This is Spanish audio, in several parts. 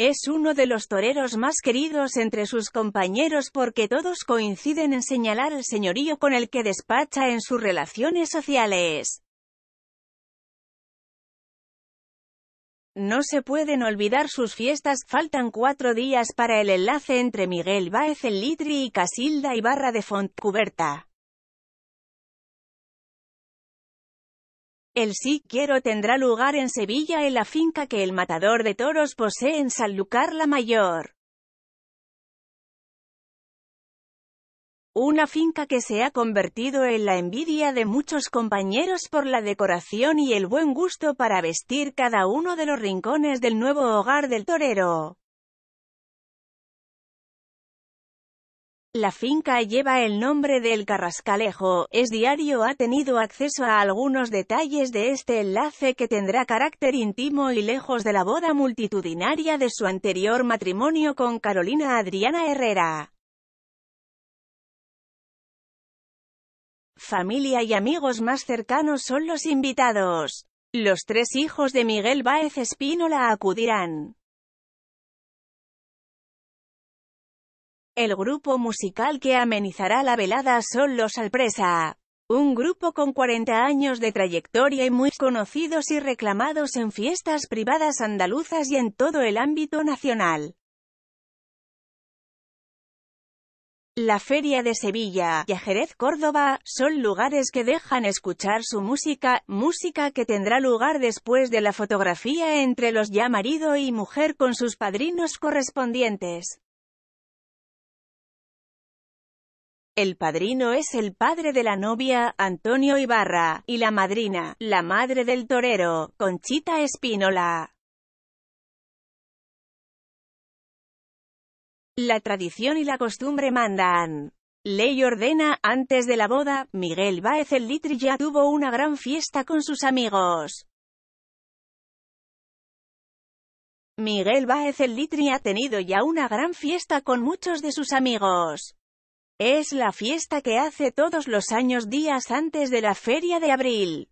Es uno de los toreros más queridos entre sus compañeros porque todos coinciden en señalar el señorío con el que despacha en sus relaciones sociales. No se pueden olvidar sus fiestas, faltan cuatro días para el enlace entre Miguel Báez el Litri y Casilda Ibarra de Fontcuberta. El sí quiero tendrá lugar en Sevilla en la finca que el matador de toros posee en Sanlúcar la Mayor. Una finca que se ha convertido en la envidia de muchos compañeros por la decoración y el buen gusto para vestir cada uno de los rincones del nuevo hogar del torero. La finca lleva el nombre del Carrascalejo, es diario ha tenido acceso a algunos detalles de este enlace que tendrá carácter íntimo y lejos de la boda multitudinaria de su anterior matrimonio con Carolina Adriana Herrera. Familia y amigos más cercanos son los invitados. Los tres hijos de Miguel Báez Espínola acudirán. El grupo musical que amenizará la velada son Los Alpresa, un grupo con 40 años de trayectoria y muy conocidos y reclamados en fiestas privadas andaluzas y en todo el ámbito nacional. La Feria de Sevilla y Ajerez Córdoba son lugares que dejan escuchar su música, música que tendrá lugar después de la fotografía entre los ya marido y mujer con sus padrinos correspondientes. El padrino es el padre de la novia, Antonio Ibarra, y la madrina, la madre del torero, Conchita Espínola. La tradición y la costumbre mandan. Ley ordena, antes de la boda, Miguel Báez el Litri ya tuvo una gran fiesta con sus amigos. Miguel Báez el Litri ha tenido ya una gran fiesta con muchos de sus amigos. Es la fiesta que hace todos los años días antes de la feria de abril.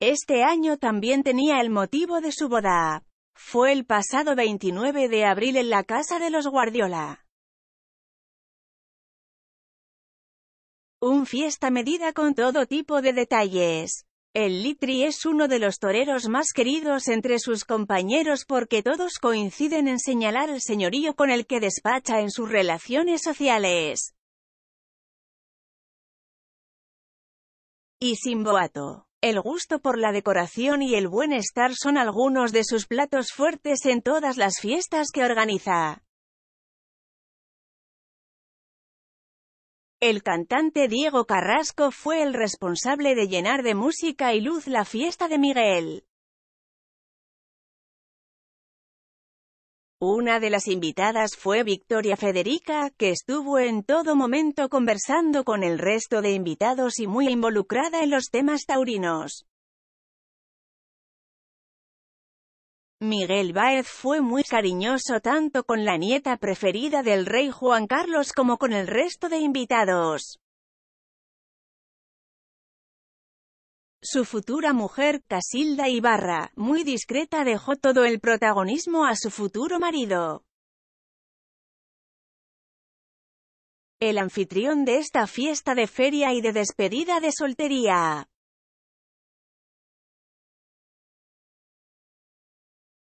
Este año también tenía el motivo de su boda. Fue el pasado 29 de abril en la casa de los Guardiola. Un fiesta medida con todo tipo de detalles. El Litri es uno de los toreros más queridos entre sus compañeros porque todos coinciden en señalar el señorío con el que despacha en sus relaciones sociales. Y sin boato. El gusto por la decoración y el buen estar son algunos de sus platos fuertes en todas las fiestas que organiza. El cantante Diego Carrasco fue el responsable de llenar de música y luz la fiesta de Miguel. Una de las invitadas fue Victoria Federica, que estuvo en todo momento conversando con el resto de invitados y muy involucrada en los temas taurinos. Miguel Báez fue muy cariñoso tanto con la nieta preferida del rey Juan Carlos como con el resto de invitados. Su futura mujer, Casilda Ibarra, muy discreta dejó todo el protagonismo a su futuro marido. El anfitrión de esta fiesta de feria y de despedida de soltería.